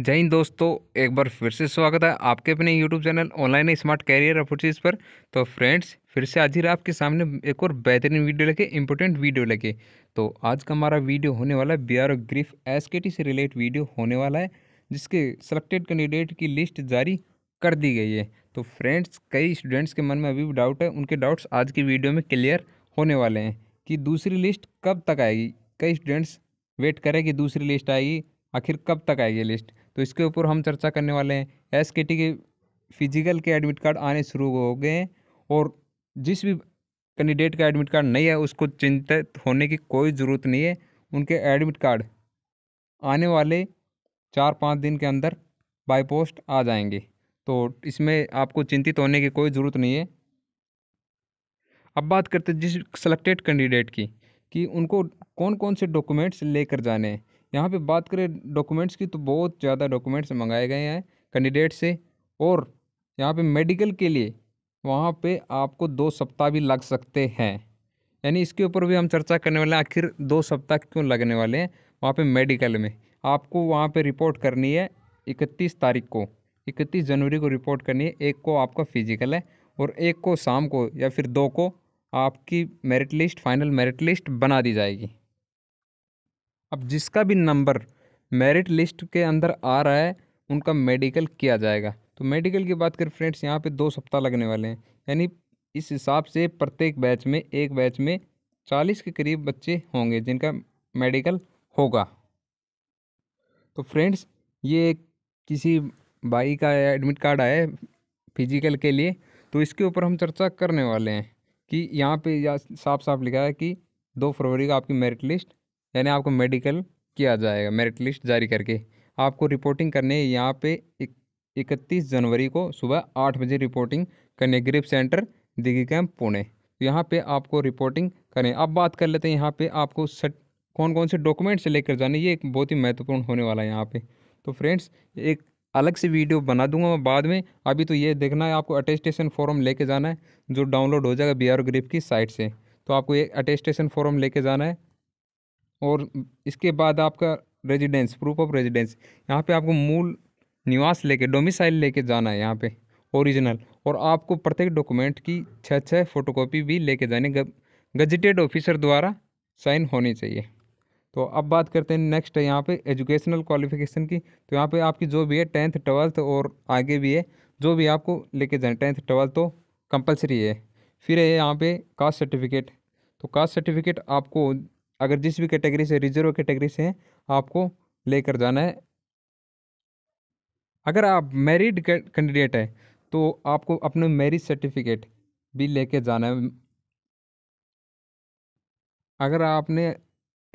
जय हिंद दोस्तों एक बार फिर से स्वागत है आपके अपने YouTube channel online smart career opportunities पर तो फ्रेंड्स फिर से आज ही आपके सामने एक और बेहतरीन वीडियो लेके इंपॉर्टेंट वीडियो लेके तो आज का हमारा वीडियो होने वाला है B R GREF S K T से रिलेटेड वीडियो होने वाला है जिसके सेलेक्टेड कैंडिडेट की लिस्ट जारी कर दी गई है तो फ्रेंड्स कई स्टूडेंट्स के मन में अभी भी डाउट है उनके डाउट्स आज की वीडियो में क्लियर होने वाले हैं कि दूसरी लिस्ट कब तक आएगी कई स्टूडेंट्स वेट करें कि दूसरी लिस्ट आएगी आखिर कब तक आएगी लिस्ट तो इसके ऊपर हम चर्चा करने वाले हैं एस के टी के फिजिकल के एडमिट कार्ड आने शुरू हो गए हैं और जिस भी कैंडिडेट का एडमिट कार्ड नहीं है उसको चिंतित होने की कोई ज़रूरत नहीं है उनके एडमिट कार्ड आने वाले चार पाँच दिन के अंदर बाय पोस्ट आ जाएंगे तो इसमें आपको चिंतित होने की कोई ज़रूरत नहीं है अब बात करते जिस सेलेक्टेड कैंडिडेट की कि उनको कौन कौन से डॉक्यूमेंट्स लेकर जाने हैं यहाँ पे बात करें डॉक्यूमेंट्स की तो बहुत ज़्यादा डॉक्यूमेंट्स मंगाए गए हैं कैंडिडेट से और यहाँ पे मेडिकल के लिए वहाँ पे आपको दो सप्ताह भी लग सकते हैं यानी इसके ऊपर भी हम चर्चा करने वाले हैं आखिर दो सप्ताह क्यों लगने वाले हैं वहाँ पर मेडिकल में आपको वहाँ पर रिपोर्ट करनी है इकतीस तारीख को इकतीस जनवरी को रिपोर्ट करनी है एक को आपका फिजिकल है और एक को शाम को या फिर दो को आपकी merit list final merit list बना दी जाएगी अब जिसका भी नंबर मेरिट लिस्ट के अंदर आ रहा है उनका मेडिकल किया जाएगा तो मेडिकल की बात करें फ्रेंड्स यहाँ पे दो सप्ताह लगने वाले हैं यानी इस हिसाब से प्रत्येक बैच में एक बैच में चालीस के करीब बच्चे होंगे जिनका मेडिकल होगा तो फ्रेंड्स ये किसी भाई का एडमिट कार्ड आया है फिजिकल के लिए तो इसके ऊपर हम चर्चा करने वाले हैं कि यहाँ पे साफ साफ लिखा है कि दो फरवरी का आपकी मेरिट लिस्ट यानी आपको मेडिकल किया जाएगा मेरिट लिस्ट जारी करके आपको रिपोर्टिंग करने यहाँ पे इकतीस जनवरी को सुबह आठ बजे रिपोर्टिंग करने GREF centre Dighi camp Pune यहाँ पे आपको रिपोर्टिंग करें अब बात कर लेते हैं यहाँ पे आपको सट, कौन कौन से डॉक्यूमेंट्स लेकर जाने ये एक बहुत ही महत्वपूर्ण होने वाला है यहाँ पे तो फ्रेंड्स एक अलग से वीडियो बना दूंगा मैं बाद में अभी तो ये देखना है आपको अटेस्टेशन फॉर्म लेके जाना है जो डाउनलोड हो जाएगा बी आर ग्रिप की साइट से तो आपको एक अटेस्टेशन फॉर्म लेके जाना है और इसके बाद आपका रेजिडेंस प्रूफ ऑफ रेजिडेंस यहाँ पे आपको मूल निवास लेके डोमिसाइल लेके जाना है यहाँ पे ओरिजिनल और आपको प्रत्येक डॉक्यूमेंट की छः छः फोटोकॉपी भी लेके जाने गजटेड ऑफिसर द्वारा साइन होनी चाहिए तो अब बात करते हैं नेक्स्ट है यहाँ पे एजुकेशनल क्वालिफिकेशन की तो यहाँ पे आपकी जो भी है टेंथ ट्वेल्थ और आगे भी है जो भी आपको लेके जाए टेंथ ट्वेल्थ तो कंपलसरी है फिर है यहाँ पे कास्ट सर्टिफिकेट तो कास्ट सर्टिफिकेट आपको अगर जिस भी कैटेगरी से रिजर्व कैटेगरी से आपको लेकर जाना है अगर आप मैरिड कैंडिडेट हैं तो आपको अपने मैरिज सर्टिफिकेट भी लेके जाना है अगर आपने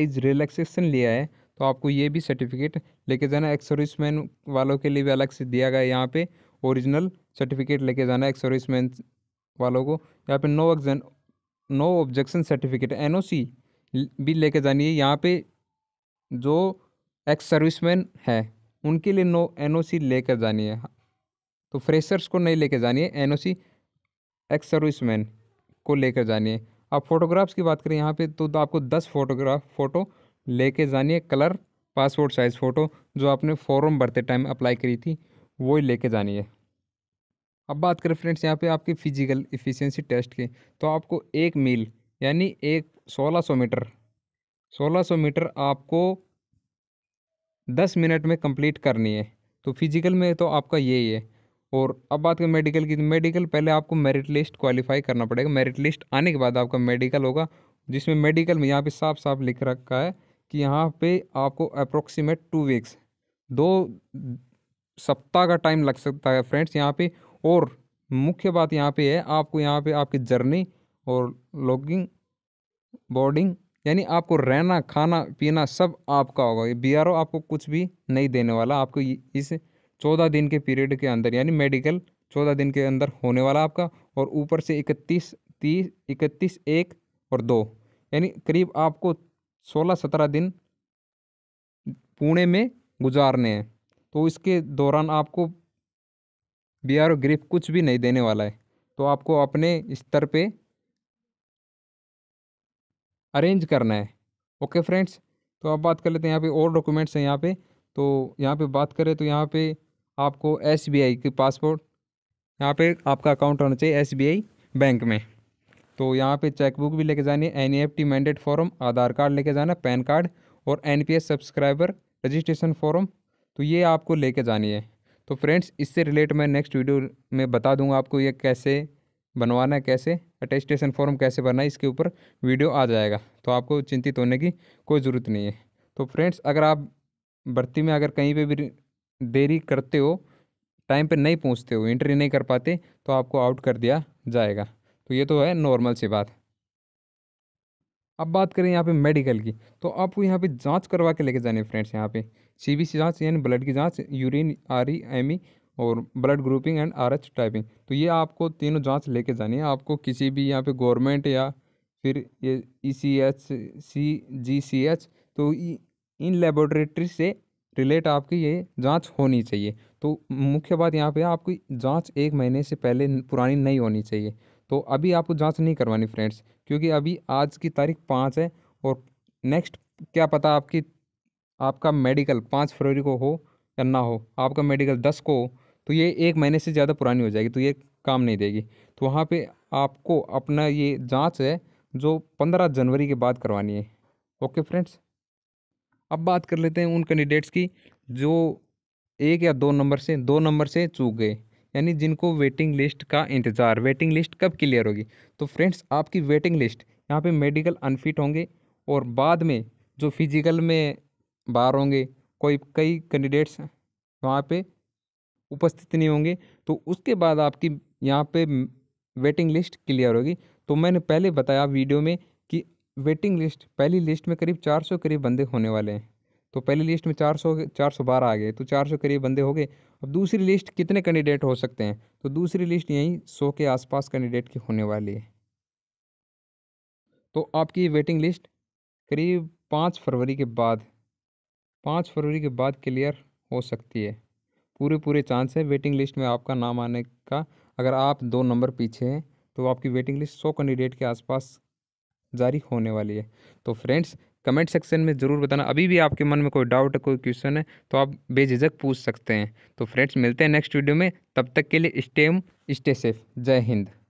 एज रिलैक्सेशन लिया है तो आपको ये भी सर्टिफिकेट लेके जाना है एक्स मैन वालों के लिए भी अलग से दिया गया यहाँ पे ओरिजिनल सर्टिफिकेट लेके जाना है एक्स मैन वालों को यहाँ पे no objection no objection certificate सी भी लेके जानी है यहाँ पे जो एक्स सर्विसमैन है उनके लिए नो एन ओ सी लेकर जानी है तो फ्रेशर्स को नहीं लेकर जानी है N O C ex serviceman को लेकर जानी है आप फोटोग्राफ्स की बात करें यहाँ पे तो, तो आपको दस फोटोग्राफ फ़ोटो लेके जानी है कलर पासपोर्ट साइज़ फ़ोटो जो आपने फॉर्म भरते टाइम अप्लाई करी थी वो ही लेके जानी है अब बात करें फ्रेंड्स यहाँ पे आपकी फ़िजिकल इफ़िशेंसी टेस्ट की तो आपको एक मील यानी एक सोलह सौ मीटर सोलह सौ मीटर आपको दस मिनट में कंप्लीट करनी है तो फिजिकल में तो आपका यही है और अब बात करें मेडिकल की तो मेडिकल पहले आपको मेरिट लिस्ट क्वालिफाई करना पड़ेगा मेरिट लिस्ट आने के बाद आपका मेडिकल होगा जिसमें मेडिकल में यहाँ पे साफ साफ लिख रखा है कि यहाँ पे आपको अप्रोक्सीमेट टू वीक्स दो सप्ताह का टाइम लग सकता है फ्रेंड्स यहाँ पे और मुख्य बात यहाँ पे है आपको यहाँ पे आपकी जर्नी और लॉगिंग बोर्डिंग यानी आपको रहना खाना पीना सब आपका होगा ये बी आपको कुछ भी नहीं देने वाला आपको इस चौदह दिन के पीरियड के अंदर यानी मेडिकल चौदह दिन के अंदर होने वाला आपका और ऊपर से इकतीस तीस इकतीस एक और दो यानी करीब आपको सोलह सत्रह दिन पुणे में गुजारने हैं तो इसके दौरान आपको बी आर ग्रिप कुछ भी नहीं देने वाला है तो आपको अपने स्तर पे अरेंज करना है ओके फ्रेंड्स तो आप बात कर लेते हैं यहाँ पे और डॉक्यूमेंट्स हैं यहाँ पे तो यहाँ पे बात करें तो यहाँ पे आपको एस की पासपोर्ट यहाँ पे आपका अकाउंट होना चाहिए एस बैंक में तो यहाँ पे चेकबुक भी लेके जानी है N E F T mandate form Aadhaar card लेके जाना पैन कार्ड और N P S subscriber registration form तो ये आपको लेके जानी है तो फ्रेंड्स इससे रिलेट मैं नेक्स्ट वीडियो में बता दूँगा आपको ये कैसे बनवाना है कैसे अटेस्टेशन फॉर्म कैसे भरना है इसके ऊपर वीडियो आ जाएगा तो आपको चिंतित होने की कोई ज़रूरत नहीं है तो फ्रेंड्स अगर आप भर्ती में अगर कहीं पे भी देरी करते हो टाइम पे नहीं पहुंचते हो एंट्री नहीं कर पाते तो आपको आउट कर दिया जाएगा तो ये तो है नॉर्मल सी बात अब बात करें यहाँ पे मेडिकल की तो आपको यहाँ पे जांच करवा के लेके जानी फ्रेंड्स यहाँ पे सी जाँच यानी ब्लड की जांच urine R E M E और blood grouping and R H typing तो ये आपको तीनों जांच लेके जानी है आपको किसी भी यहाँ पे गवर्नमेंट या फिर ये ई सी एच सी जी सी एच तो इन लेबोरेटरी से रिलेट आपकी ये जांच होनी चाहिए तो मुख्य बात यहाँ पे आपकी जांच एक महीने से पहले पुरानी नहीं होनी चाहिए तो अभी आपको जांच नहीं करवानी फ्रेंड्स क्योंकि अभी आज की तारीख पाँच है और नेक्स्ट क्या पता आपकी आपका मेडिकल पाँच फरवरी को हो या ना हो आपका मेडिकल दस को हो तो ये एक महीने से ज़्यादा पुरानी हो जाएगी तो ये काम नहीं देगी तो वहाँ पे आपको अपना ये जांच है जो पंद्रह जनवरी के बाद करवानी है ओके फ्रेंड्स अब बात कर लेते हैं उन कैंडिडेट्स की जो एक या दो नंबर से दो नंबर से चूक गए यानी जिनको वेटिंग लिस्ट का इंतज़ार वेटिंग लिस्ट कब क्लियर होगी तो फ्रेंड्स आपकी वेटिंग लिस्ट यहाँ पे मेडिकल अनफिट होंगे और बाद में जो फिजिकल में बाहर होंगे कोई कई कैंडिडेट्स वहाँ पे उपस्थित नहीं होंगे तो उसके बाद आपकी यहाँ पे वेटिंग लिस्ट क्लियर होगी तो मैंने पहले बताया वीडियो में कि वेटिंग लिस्ट पहली लिस्ट में करीब 400 करीब बंदे होने वाले हैं तो पहली लिस्ट में 400 बारह आ गए तो 400 करीब बंदे हो गए अब दूसरी लिस्ट कितने कैंडिडेट हो सकते हैं तो दूसरी लिस्ट यहीं सौ के आसपास कैंडिडेट की होने वाली है तो आपकी वेटिंग लिस्ट करीब पाँच फरवरी के बाद पाँच फरवरी के बाद क्लियर हो सकती है पूरे पूरे चांस है वेटिंग लिस्ट में आपका नाम आने का अगर आप दो नंबर पीछे हैं तो आपकी वेटिंग लिस्ट सौ कैंडिडेट के आसपास जारी होने वाली है तो फ्रेंड्स कमेंट सेक्शन में ज़रूर बताना अभी भी आपके मन में कोई डाउट है कोई क्वेश्चन है तो आप बेझिझक पूछ सकते हैं तो फ्रेंड्स मिलते हैं नेक्स्ट वीडियो में तब तक के लिए स्टेम स्टे सेफ जय हिंद